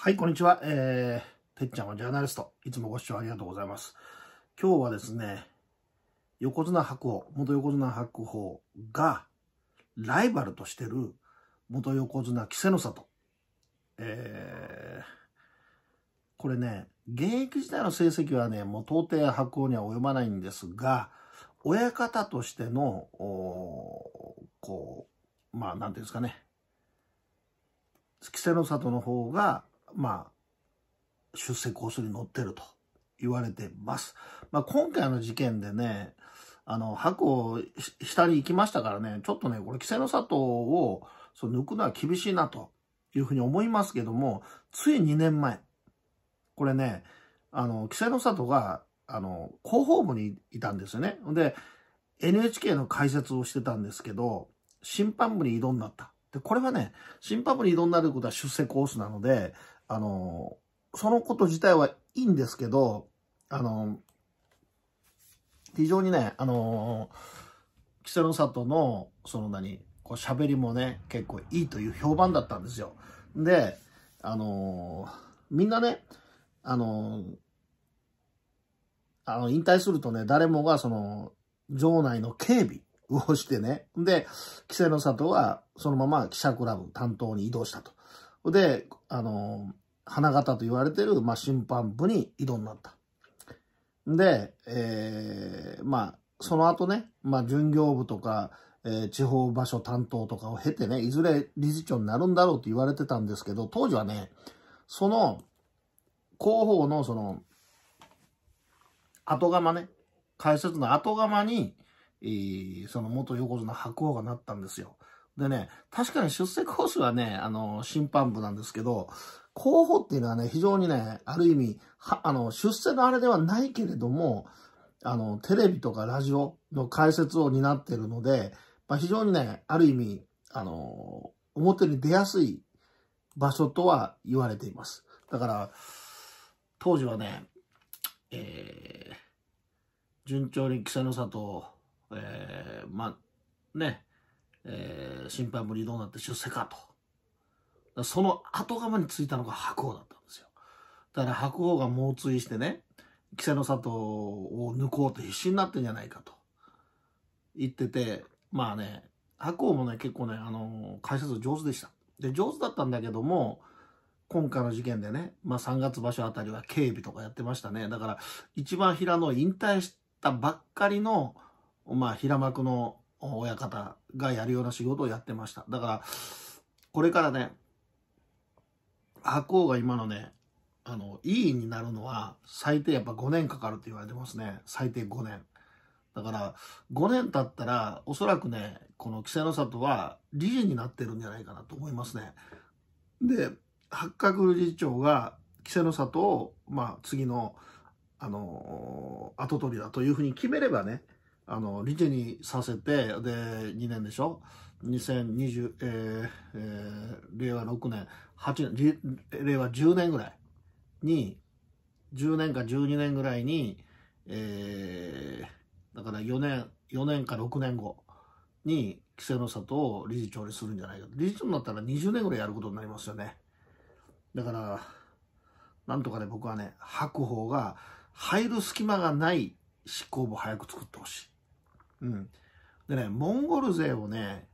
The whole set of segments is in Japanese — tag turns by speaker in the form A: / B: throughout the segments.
A: はい、こんにちは。えー、てっちゃんはジャーナリスト。いつもご視聴ありがとうございます。今日はですね、横綱白鵬、元横綱白鵬が、ライバルとしてる元横綱稀勢の里。えー、これね、現役時代の成績はね、もう到底白鵬には及ばないんですが、親方としての、こう、まあ、なんていうんですかね、稀勢の里の方がまあ、出世コースに乗ってると言われてます。まあ、今回の事件でね、あの、箱下に行きましたからね、ちょっとね、これ、稀勢の里をその抜くのは厳しいなというふうに思いますけども、つい2年前、これね、あの、稀勢の里が、あの、広報部にいたんですよね。で、NHK の解説をしてたんですけど、審判部に異動になった。で、これはね、審判部に異動になることは出世コースなので、あの、そのこと自体はいいんですけど、あの、非常にね、あの、稀勢の里の、その何、こう喋りもね、結構いいという評判だったんですよ。で、あの、みんなね、あの、あの、引退するとね、誰もがその、場内の警備をしてね、で、稀勢の里はそのまま記者クラブ担当に移動したと。で、あの、花形と言われてる、まあ、審判部に異動になった。で、えー、まあ、その後ね、まあ、巡業部とか、えー、地方場所担当とかを経てね、いずれ理事長になるんだろうって言われてたんですけど、当時はね、その、広報のその、後釜ね、解説の後釜に、えその元横綱白鵬がなったんですよ。でね、確かに出世コースはね、あの、審判部なんですけど、候補っていうのはね、非常にね、ある意味、はあの、出世のあれではないけれども、あの、テレビとかラジオの解説を担っているので、まあ、非常にね、ある意味、あの、表に出やすい場所とは言われています。だから、当時はね、えー、順調に稀勢の里、えー、まあ、ね、えー、審判部動なって出世かと。その後釜についたのが白鵬だったんですよ。だから白鵬が猛追してね、稀勢の里を抜こうと必死になってんじゃないかと言ってて、まあね、白鵬もね、結構ね、あのー、解説上手でした。で、上手だったんだけども、今回の事件でね、まあ3月場所あたりは警備とかやってましたね。だから、一番平野引退したばっかりの、まあ平幕の親方がやるような仕事をやってました。だから、これからね、白鵬が今のね、あの、委員になるのは最低やっぱ5年かかるって言われてますね。最低5年。だから、5年経ったら、おそらくね、この稀勢の里は理事になってるんじゃないかなと思いますね。で、八角理事長が稀勢の里を、まあ、次の、あのー、跡取りだというふうに決めればね、あの、理事にさせて、で、2年でしょ ?2020、えー、えー、令和6年、8年、令和10年ぐらいに、10年か12年ぐらいに、えー、だから4年、4年か6年後に、規制の里を理事長にするんじゃないかと。理事長になったら20年ぐらいやることになりますよね。だから、なんとかね、僕はね、白鵬が入る隙間がない執行部を早く作ってほしい。うん。でね、モンゴル勢をね、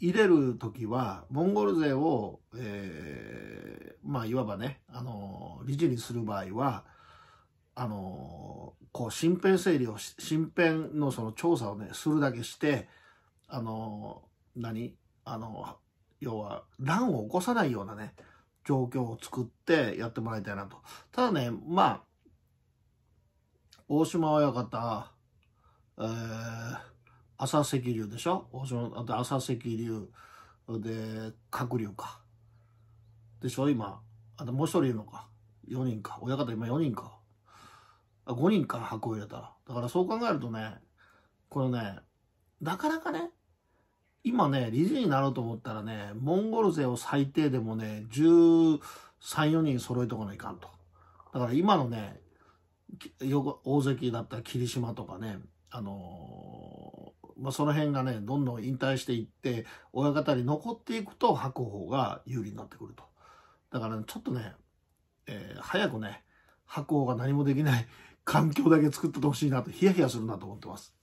A: 入れる時は、モンゴル勢を、えー、まあ、いわばね、あの、理事にする場合は、あの、こう、身辺整理を、身辺のその調査をね、するだけして、あの、何あの、要は、乱を起こさないようなね、状況を作ってやってもらいたいなと。ただね、まあ、大島親方、えー、朝赤流でしょで朝赤流で鶴竜かでしょ今あともう一人いるのか4人か親方今4人かあ5人から箱を入れたらだからそう考えるとねこのねなかなかね今ね理事になろうと思ったらねモンゴル勢を最低でもね134人揃えとかないかんとだから今のね大関だったら霧島とかねあのー、まあ、その辺がねどんどん引退していって親方に残っていくと白鵬が有利になってくるとだから、ね、ちょっとね、えー、早くね白鵬が何もできない環境だけ作っててほしいなとヒヤヒヤするなと思ってます。